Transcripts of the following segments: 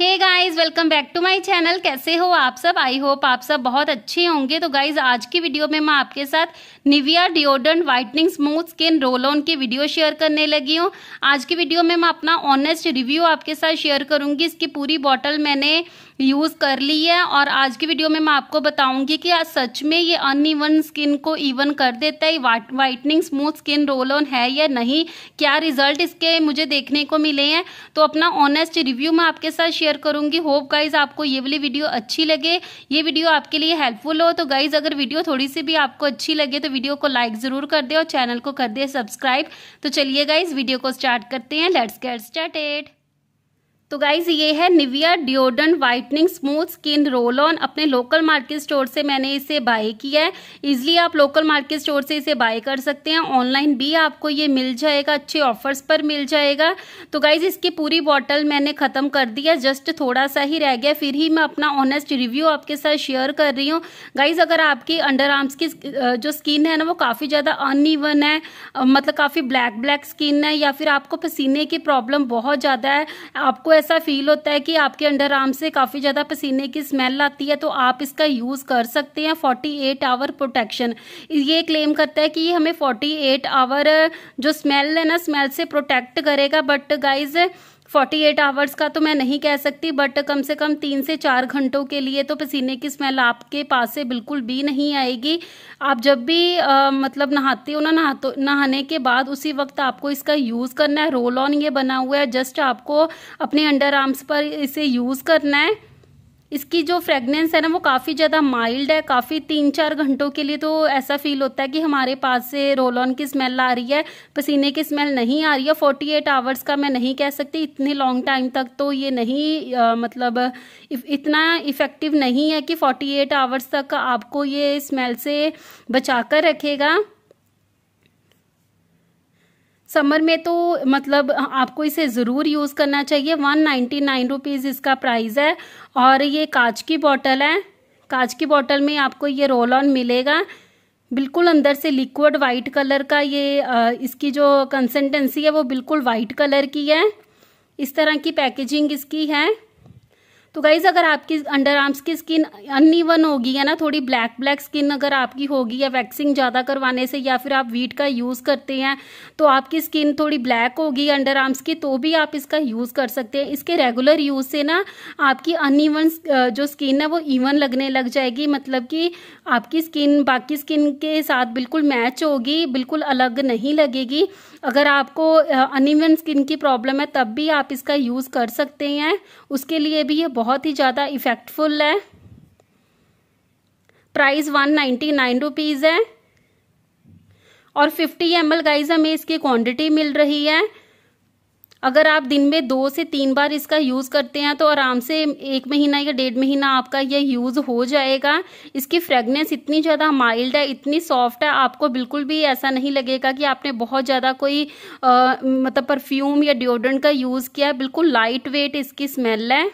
hey guys welcome back to my channel कैसे हो आप सब आई होप आप सब बहुत अच्छे होंगे तो गाइस आज की वीडियो में मैं आपके साथ Nivea deodorant whitening smooth skin roll on की वीडियो शेयर करने लगी हूँ आज की वीडियो में मैं अपना ऑनेस्ट रिव्यू आपके साथ शेयर करूंगी इसकी पूरी बॉटल मैंने यूज़ कर ली है और आज की वीडियो में मैं आपको बताऊंगी कि आज सच में ये अन स्किन को इवन कर देता है whitening smooth skin roll on है या नहीं क्या रिजल्ट इसके मुझे देखने को मिले हैं तो अपना ऑनेस्ट रिव्यू मैं आपके साथ शेयर करूंगी होप गाइज आपको ये वाली वीडियो अच्छी लगे ये वीडियो आपके लिए हेल्पफुल हो तो गाइज अगर वीडियो थोड़ी सी भी आपको अच्छी लगे तो वीडियो को लाइक ज़रूर कर दे और चैनल को कर दे सब्सक्राइब तो चलिए गाइज वीडियो को स्टार्ट करते हैं लेट्स गेट स्टार्टेड तो गाइज़ ये है Nivea deodorant whitening smooth skin roll on अपने लोकल मार्केट स्टोर से मैंने इसे बाय किया है इजिली आप लोकल मार्केट स्टोर से इसे बाय कर सकते हैं ऑनलाइन भी आपको ये मिल जाएगा अच्छे ऑफर्स पर मिल जाएगा तो गाइज़ इसकी पूरी बॉटल मैंने ख़त्म कर दिया जस्ट थोड़ा सा ही रह गया फिर ही मैं अपना ऑनेस्ट रिव्यू आपके साथ शेयर कर रही हूँ गाइज़ अगर आपकी अंडर आर्म्स की जो स्किन है ना वो काफ़ी ज़्यादा अनईवन है मतलब काफ़ी ब्लैक ब्लैक स्किन है या फिर आपको पसीने की प्रॉब्लम बहुत ज़्यादा है आपको ऐसा फील होता है कि आपके अंडर आर्म से काफ़ी ज़्यादा पसीने की स्मेल आती है तो आप इसका यूज़ कर सकते हैं 48 आवर प्रोटेक्शन ये क्लेम करता है कि ये हमें 48 आवर जो स्मेल है ना स्मेल से प्रोटेक्ट करेगा but guys forty eight hours का तो मैं नहीं कह सकती बट कम से कम तीन से चार घंटों के लिए तो पसीने की स्मेल आपके पास से बिल्कुल भी नहीं आएगी आप जब भी आ, मतलब नहाते हो ना नहाते नहाने के बाद उसी वक्त आपको इसका यूज़ करना है रोल ऑन ये बना हुआ है जस्ट आपको अपने अंडर आर्म्स पर इसे यूज़ करना है इसकी जो फ्रेगनेंस है ना वो काफ़ी ज़्यादा माइल्ड है काफ़ी तीन चार घंटों के लिए तो ऐसा फील होता है कि हमारे पास से रोल ऑन की स्मेल आ रही है पसीने की स्मेल नहीं आ रही है फोर्टी एट आवर्स का मैं नहीं कह सकती इतने लॉन्ग टाइम तक तो ये नहीं आ, मतलब इतना इफ़ेक्टिव नहीं है कि फोर्टी एट आवर्स तक आपको ये स्मेल से बचा कर रखेगा समर में तो मतलब आपको इसे ज़रूर यूज़ करना चाहिए वन नाइन्टी नाइन रुपीज़ इसका प्राइस है और ये कांच की बॉटल है कांच की बॉटल में आपको ये रोल ऑन मिलेगा बिल्कुल अंदर से लिक्विड वाइट कलर का ये इसकी जो कंसिस्टेंसी है वो बिल्कुल वाइट कलर की है इस तरह की पैकेजिंग इसकी है तो गाइज अगर आपकी अंडर आर्म्स की स्किन अनइवन होगी है ना थोड़ी ब्लैक ब्लैक स्किन अगर आपकी होगी या वैक्सिंग ज़्यादा करवाने से या फिर आप वीट का यूज़ करते हैं तो आपकी स्किन थोड़ी ब्लैक होगी अंडर आर्म्स की तो भी आप इसका यूज़ कर सकते हैं इसके रेगुलर यूज़ से ना आपकी अनइवन जो स्किन है वो इवन लगने लग जाएगी मतलब कि आपकी स्किन बाकी स्किन के साथ बिल्कुल मैच होगी बिल्कुल अलग नहीं लगेगी अगर आपको अनइवन स्किन की प्रॉब्लम है तब भी आप इसका यूज़ कर सकते हैं उसके लिए भी ये बहुत बहुत ही ज़्यादा इफ़ेक्टफुल है price one ninety nine rupees है और फिफ्टी एम एल गाइज हमें इसकी क्वांटिटी मिल रही है अगर आप दिन में दो से तीन बार इसका यूज़ करते हैं तो आराम से एक महीना या डेढ़ महीना आपका यह यूज़ हो जाएगा इसकी फ्रेगनेंस इतनी ज़्यादा माइल्ड है इतनी सॉफ्ट है आपको बिल्कुल भी ऐसा नहीं लगेगा कि आपने बहुत ज़्यादा कोई आ, मतलब परफ्यूम या डिओड्रेंट का यूज़ किया बिल्कुल लाइट वेट इसकी स्मेल है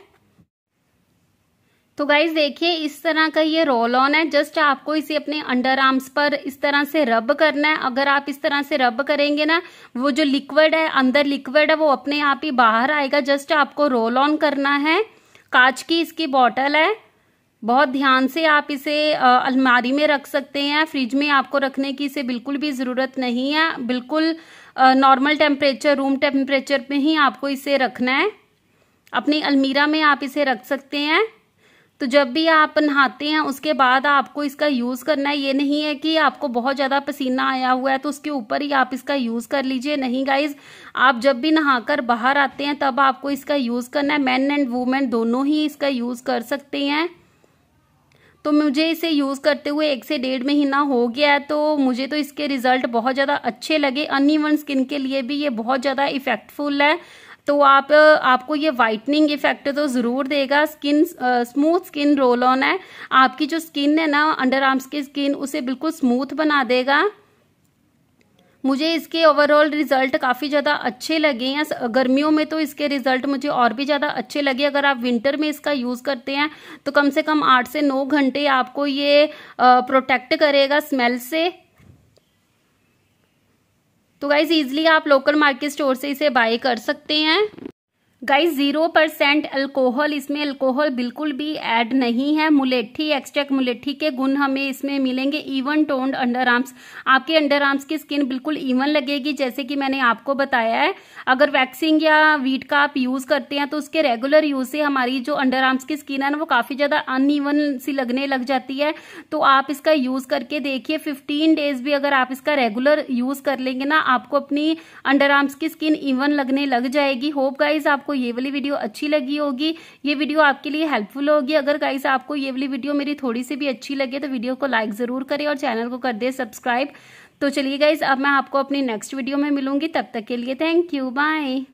तो गाइज देखिए इस तरह का ये रोल ऑन है जस्ट आपको इसे अपने अंडर आर्म्स पर इस तरह से रब करना है अगर आप इस तरह से रब करेंगे ना वो जो लिक्विड है अंदर लिक्विड है वो अपने आप ही बाहर आएगा जस्ट आपको रोल ऑन करना है कांच की इसकी बॉटल है बहुत ध्यान से आप इसे अलमारी में रख सकते हैं फ्रिज में आपको रखने की इसे बिल्कुल भी ज़रूरत नहीं है बिल्कुल नॉर्मल टेम्परेचर रूम टेम्परेचर पे ही आपको इसे रखना है अपनी अलमीरा में आप इसे रख सकते हैं तो जब भी आप नहाते हैं उसके बाद आपको इसका यूज़ करना है ये नहीं है कि आपको बहुत ज़्यादा पसीना आया हुआ है तो उसके ऊपर ही आप इसका यूज़ कर लीजिए नहीं गाइज आप जब भी नहाकर बाहर आते हैं तब आपको इसका यूज़ करना है मैन एंड वुमेन दोनों ही इसका यूज़ कर सकते हैं तो मुझे इसे यूज़ करते हुए एक से डेढ़ महीना हो गया है तो मुझे तो इसके रिज़ल्ट बहुत ज़्यादा अच्छे लगे अनिवन स्किन के लिए भी ये बहुत ज़्यादा इफ़ेक्टफुल है तो आप आपको ये वाइटनिंग इफेक्ट तो ज़रूर देगा skin smooth skin roll on है आपकी जो स्किन है ना अंडर आर्म्स की स्किन उसे बिल्कुल स्मूथ बना देगा मुझे इसके ओवरऑल रिजल्ट काफ़ी ज़्यादा अच्छे लगे हैं गर्मियों में तो इसके रिजल्ट मुझे और भी ज़्यादा अच्छे लगे अगर आप विंटर में इसका यूज़ करते हैं तो कम से कम आठ से नौ घंटे आपको ये प्रोटेक्ट करेगा स्मेल से तो गाइज ईजिली आप लोकल मार्केट स्टोर से इसे बाय कर सकते हैं गाइस जीरो परसेंट अल्कोहल इसमें अल्कोहल बिल्कुल भी ऐड नहीं है मुलेठी एक्सट्रैक्ट मुलेठी के गुण हमें इसमें मिलेंगे इवन टोन्ड अंडर आर्म्स आपके अंडर आर्म्स की स्किन बिल्कुल इवन लगेगी जैसे कि मैंने आपको बताया है अगर वैक्सिंग या वीट का आप यूज करते हैं तो उसके रेगुलर यूज से हमारी जो अंडर आर्म्स की स्किन है ना वो काफी ज्यादा ईवन सी लगने लग जाती है तो आप इसका यूज करके देखिए फिफ्टीन डेज भी अगर आप इसका रेगुलर यूज कर लेंगे ना आपको अपनी अंडर आर्म्स की स्किन इवन लगने लग जाएगी होप गाइज आपको आपको ये वाली वीडियो अच्छी लगी होगी ये वीडियो आपके लिए हेल्पफुल होगी अगर गाइज आपको ये वाली वीडियो मेरी थोड़ी सी भी अच्छी लगे तो वीडियो को लाइक ज़रूर करें और चैनल को कर दे सब्सक्राइब तो चलिए गाइज अब मैं आपको अपनी नेक्स्ट वीडियो में मिलूंगी तब तक के लिए थैंक यू बाय